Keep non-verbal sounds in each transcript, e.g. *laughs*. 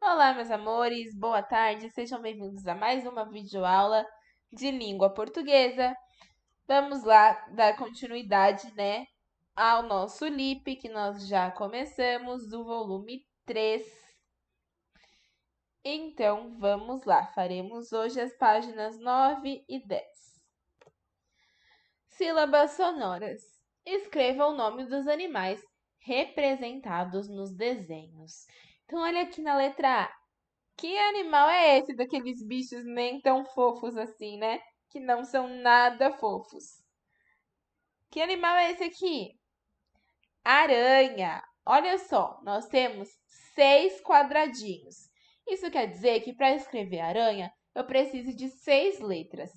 Olá, meus amores, boa tarde, sejam bem-vindos a mais uma videoaula de língua portuguesa. Vamos lá dar continuidade, né, ao nosso LIP que nós já começamos, do volume 3. Então, vamos lá, faremos hoje as páginas 9 e 10. Sílabas sonoras. Escreva o nome dos animais representados nos desenhos. Então, olha aqui na letra A. Que animal é esse daqueles bichos nem tão fofos assim, né? Que não são nada fofos. Que animal é esse aqui? Aranha. Olha só, nós temos seis quadradinhos. Isso quer dizer que para escrever aranha, eu preciso de seis letras.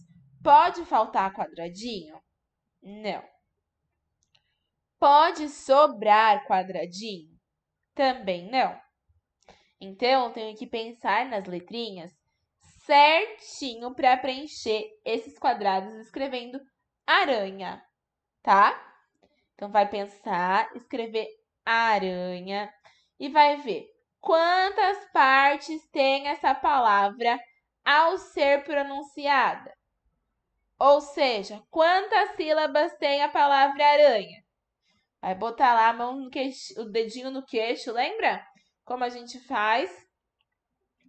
Pode faltar quadradinho? Não. Pode sobrar quadradinho? Também não. Então, eu tenho que pensar nas letrinhas certinho para preencher esses quadrados escrevendo aranha, tá? Então, vai pensar, escrever aranha e vai ver quantas partes tem essa palavra ao ser pronunciada. Ou seja, quantas sílabas tem a palavra aranha? Vai botar lá a mão no queixo, o dedinho no queixo, lembra? Como a gente faz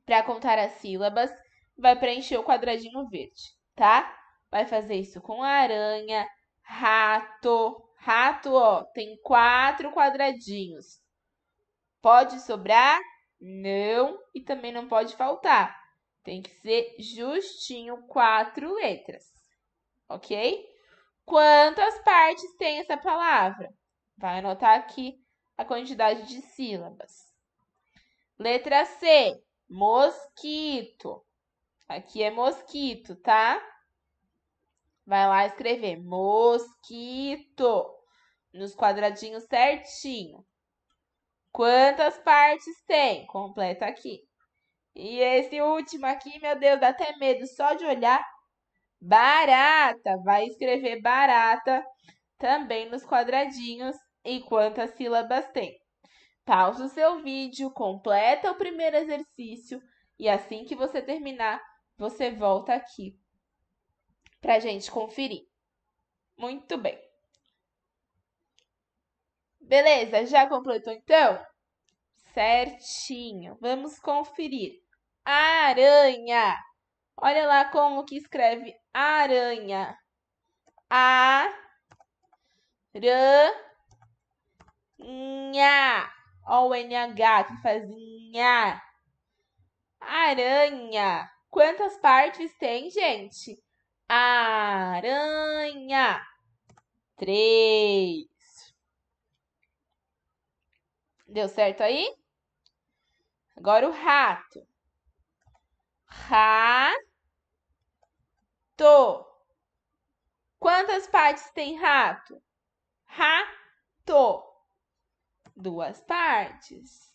para contar as sílabas? Vai preencher o quadradinho verde, tá? Vai fazer isso com aranha, rato. Rato, ó, tem quatro quadradinhos. Pode sobrar? Não. E também não pode faltar. Tem que ser justinho quatro letras, ok? Quantas partes tem essa palavra? Vai anotar aqui a quantidade de sílabas. Letra C, mosquito. Aqui é mosquito, tá? Vai lá escrever mosquito nos quadradinhos certinho. Quantas partes tem? Completa aqui. E esse último aqui, meu Deus, dá até medo só de olhar. Barata. Vai escrever barata também nos quadradinhos e quantas sílabas tem. Pausa o seu vídeo, completa o primeiro exercício e assim que você terminar, você volta aqui para a gente conferir. Muito bem. Beleza, já completou então? Certinho. Vamos conferir. Aranha. Olha lá como que escreve aranha. A. Ra. Nha. O NH que faz nha. Aranha. Quantas partes tem, gente? Aranha. Três. Deu certo aí? Agora o rato. Rato. Quantas partes tem rato? Rato duas partes.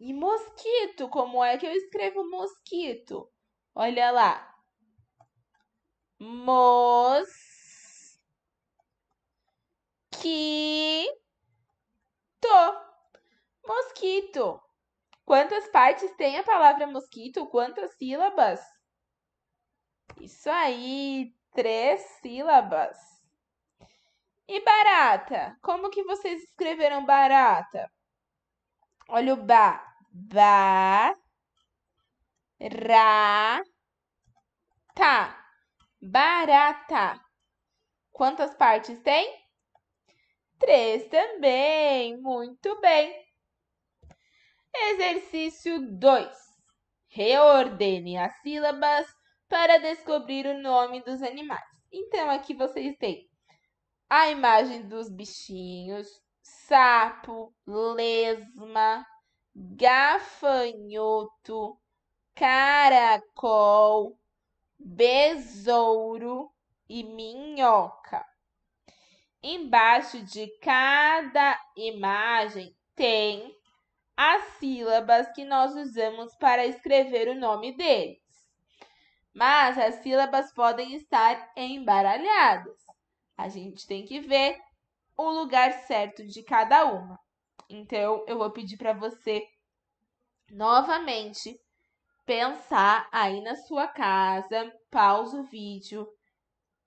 E mosquito, como é que eu escrevo mosquito? Olha lá. Mos que to. Mosquito. Quantas partes tem a palavra mosquito? Quantas sílabas? Isso aí, três sílabas. E barata? Como que vocês escreveram barata? Olha o ba. Ba. Ra. Ta. Barata. Quantas partes tem? Três também. Muito bem. Exercício 2. Reordene as sílabas para descobrir o nome dos animais. Então, aqui vocês têm a imagem dos bichinhos, sapo, lesma, gafanhoto, caracol, besouro e minhoca. Embaixo de cada imagem tem as sílabas que nós usamos para escrever o nome deles. Mas as sílabas podem estar embaralhadas. A gente tem que ver o lugar certo de cada uma. Então, eu vou pedir para você novamente pensar aí na sua casa, pausa o vídeo,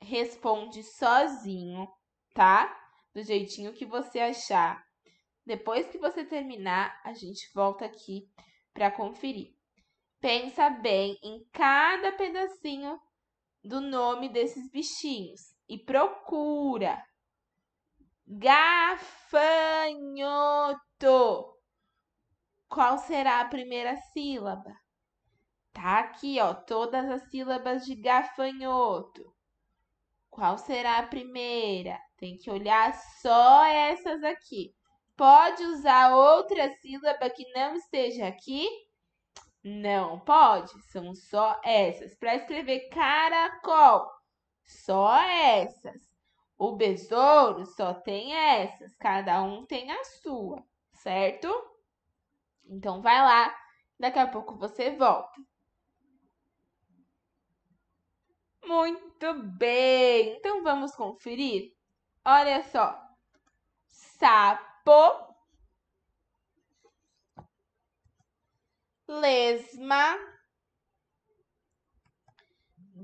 responde sozinho, tá? Do jeitinho que você achar. Depois que você terminar, a gente volta aqui para conferir. Pensa bem em cada pedacinho do nome desses bichinhos e procura. Gafanhoto. Qual será a primeira sílaba? Tá aqui, ó, todas as sílabas de gafanhoto. Qual será a primeira? Tem que olhar só essas aqui. Pode usar outra sílaba que não esteja aqui? Não pode, são só essas. Para escrever caracol, só essas. O besouro só tem essas, cada um tem a sua, certo? Então vai lá, daqui a pouco você volta. Muito bem, então vamos conferir. Olha só, sapo, lesma,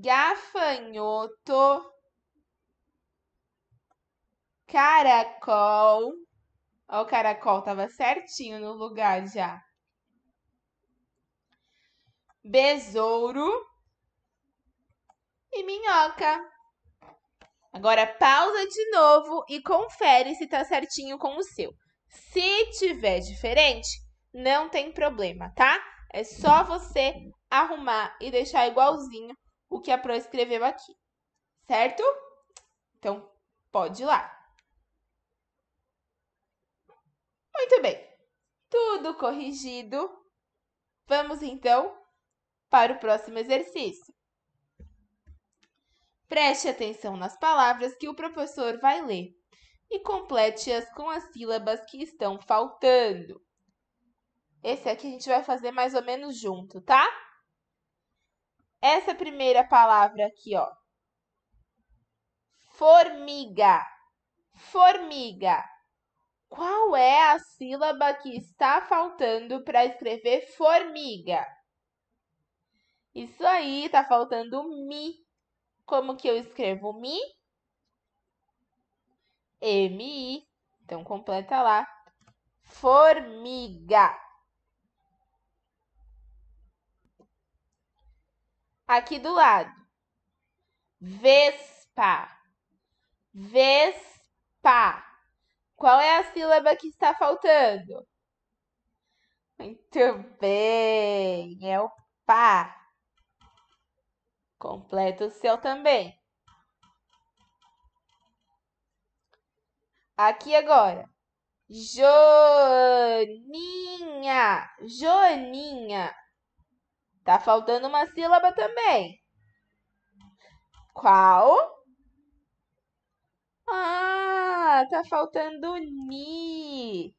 gafanhoto, caracol. Ó, o caracol tava certinho no lugar já. Besouro e minhoca. Agora pausa de novo e confere se tá certinho com o seu. Se tiver diferente, não tem problema, tá? É só você arrumar e deixar igualzinho o que a Pro escreveu aqui, certo? Então, pode ir lá. Muito bem, tudo corrigido. Vamos então para o próximo exercício. Preste atenção nas palavras que o professor vai ler e complete-as com as sílabas que estão faltando. Esse aqui a gente vai fazer mais ou menos junto, tá? Essa primeira palavra aqui, ó. Formiga. Formiga. Qual é a sílaba que está faltando para escrever formiga? Isso aí, está faltando mi. Como que eu escrevo mi? M-I. Então completa lá. Formiga. aqui do lado. Vespa. Vespa. Qual é a sílaba que está faltando? Muito bem, é o pá. Completa o seu também. Aqui agora. Joninha, Joninha. Tá faltando uma sílaba também. Qual? Ah, tá faltando ni.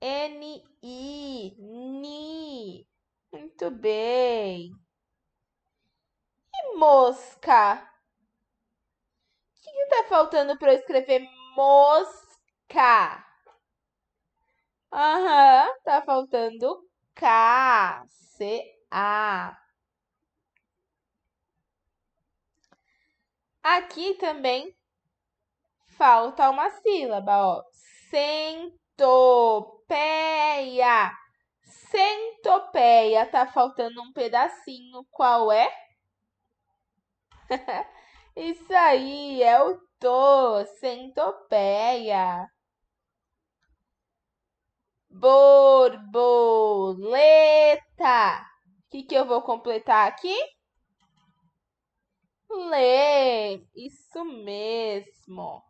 N-I, ni. Muito bem. E mosca? O que, tá faltando para eu escrever mosca? Aham, tá faltando K, C, a ah. Aqui também falta uma sílaba, ó. Centopeia. Centopeia, tá faltando um pedacinho. Qual é? *laughs* Isso aí é o tô, centopeia. Borboleta que, que eu vou completar aqui? Lê. Isso mesmo.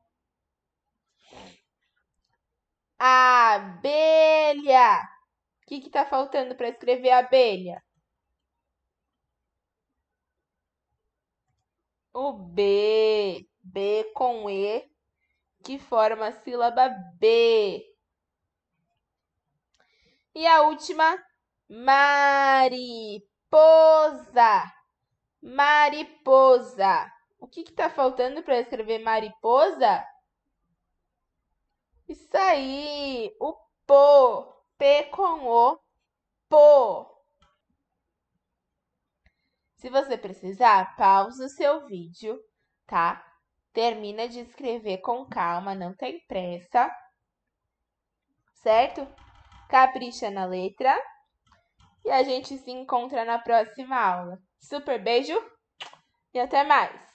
Abelha. O que está faltando para escrever abelha? O B. B com E, que forma a sílaba B. E a última, Mariposa. Mariposa. O que está faltando para escrever mariposa? Isso aí. O pô. P com o. Pô. Se você precisar, pausa o seu vídeo, tá? Termina de escrever com calma, não tem pressa. Certo? Capricha na letra. E a gente se encontra na próxima aula. Super beijo e até mais!